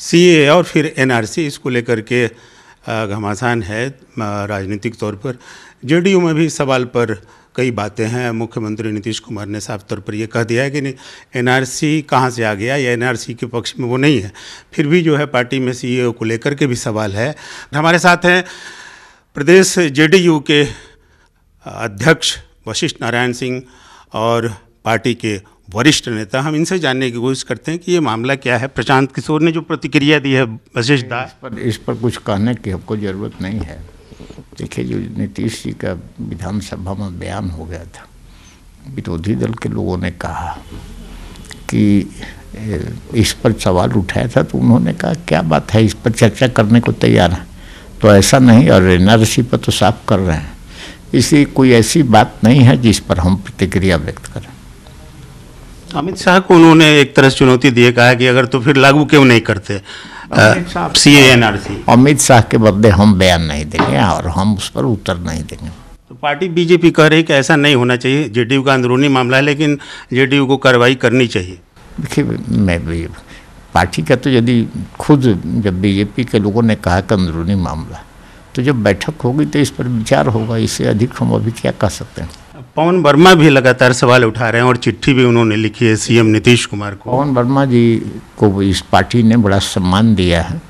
CA और फिर NRC इसको लेकर के घमासान है राजनीतिक तौर पर जेडीयू में भी सवाल पर कई बातें हैं मुख्यमंत्री नीतीश कुमार ने साफ तौर पर यह कह दिया है कि नहीं एनआरसी कहाँ से आ गया या एनआरसी के पक्ष में वो नहीं है फिर भी जो है पार्टी में ओ e को लेकर के भी सवाल है हमारे साथ हैं प्रदेश जेडीयू के अध्यक्ष वशिष्ठ नारायण सिंह और पार्टी के वरिष्ठ नेता हम इनसे जानने की कोशिश करते हैं कि ये मामला क्या है प्रशांत किशोर ने जो प्रतिक्रिया दी है वशिष्ठ दास इस पर इस पर कुछ कहने की हमको ज़रूरत नहीं है देखिए जो नीतीश जी का विधानसभा में बयान हो गया था विरोधी दल के लोगों ने कहा कि इस पर सवाल उठाया था तो उन्होंने कहा क्या बात है इस पर चर्चा करने को तैयार है तो ऐसा नहीं और एन आर पर तो साफ कर रहे हैं इसलिए कोई ऐसी बात नहीं है जिस पर हम प्रतिक्रिया व्यक्त करें अमित शाह को उन्होंने एक तरह से चुनौती दी कहा कि अगर तो फिर लागू क्यों नहीं करते C N R C Amit Shah के बदले हम बयान नहीं देंगे और हम उस पर उत्तर नहीं देंगे तो पार्टी बीजेपी कह रही है कि ऐसा नहीं होना चाहिए जेडीयू का अंदरूनी मामला है लेकिन जेडीयू को कार्रवाई करनी चाहिए देखिए मैं भी पार्टी का तो यदि खुद जब बीजेपी के लोगों ने कहा कि अंदरूनी मामला तो जब बैठक होगी तो इस पर विचार होगा इससे अधिक हम अभी क्या कह सकते हैं पवन वर्मा भी लगातार सवाल उठा रहे हैं और चिट्ठी भी उन्होंने लिखी है सीएम नीतीश कुमार को पवन वर्मा जी को इस पार्टी ने बड़ा सम्मान दिया है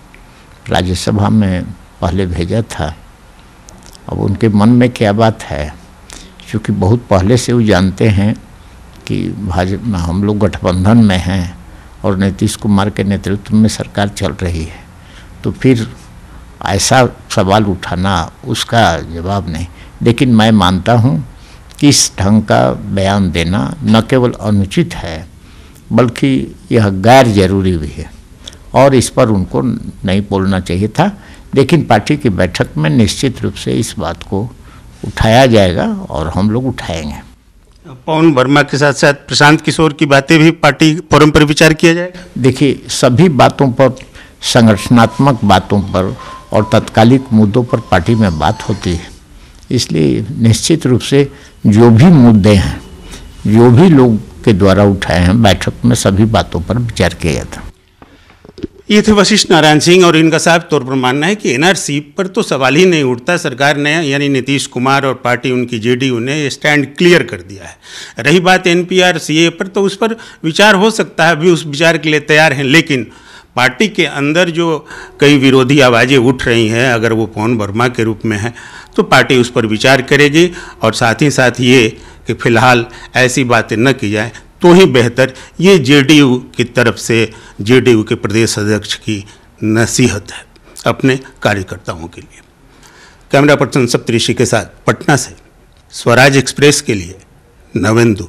राज्यसभा में पहले भेजा था अब उनके मन में क्या बात है क्योंकि बहुत पहले से वो जानते हैं कि भाजपा हम लोग गठबंधन में हैं और नीतीश कुमार के नेतृत्व में सरकार चल रही है तो फिर ऐसा सवाल उठाना उसका जवाब नहीं लेकिन मैं मानता हूँ इस ढंग का बयान देना न केवल अनुचित है बल्कि यह गैर जरूरी भी है और इस पर उनको नहीं बोलना चाहिए था लेकिन पार्टी की बैठक में निश्चित रूप से इस बात को उठाया जाएगा और हम लोग उठाएंगे पवन वर्मा के साथ साथ प्रशांत किशोर की बातें भी पार्टी फोरम पर विचार किया जाएगा देखिए सभी बातों पर संगठनात्मक बातों पर और तत्कालिक मुद्दों पर पार्टी में बात होती है इसलिए निश्चित रूप से जो भी मुद्दे हैं जो भी लोग के द्वारा उठाए हैं बैठक में सभी बातों पर विचार किया गया था ये थे वशिष्ठ नारायण सिंह और इनका साफ तौर पर मानना है कि एनआरसी पर तो सवाल ही नहीं उठता सरकार ने यानी नीतीश कुमार और पार्टी उनकी जेडीयू ने स्टैंड क्लियर कर दिया है रही बात एनपीआर सीए पर तो उस पर विचार हो सकता है अभी उस विचार के लिए तैयार हैं लेकिन पार्टी के अंदर जो कई विरोधी आवाज़ें उठ रही हैं अगर वो पवन वर्मा के रूप में है तो पार्टी उस पर विचार करेगी और साथ ही साथ ये कि फिलहाल ऐसी बातें न की जाए तो ही बेहतर ये जेडीयू की तरफ से जेडीयू के प्रदेश अध्यक्ष की नसीहत है अपने कार्यकर्ताओं के लिए कैमरा पर्सन सप्तऋषि के साथ पटना से स्वराज एक्सप्रेस के लिए नवेंदु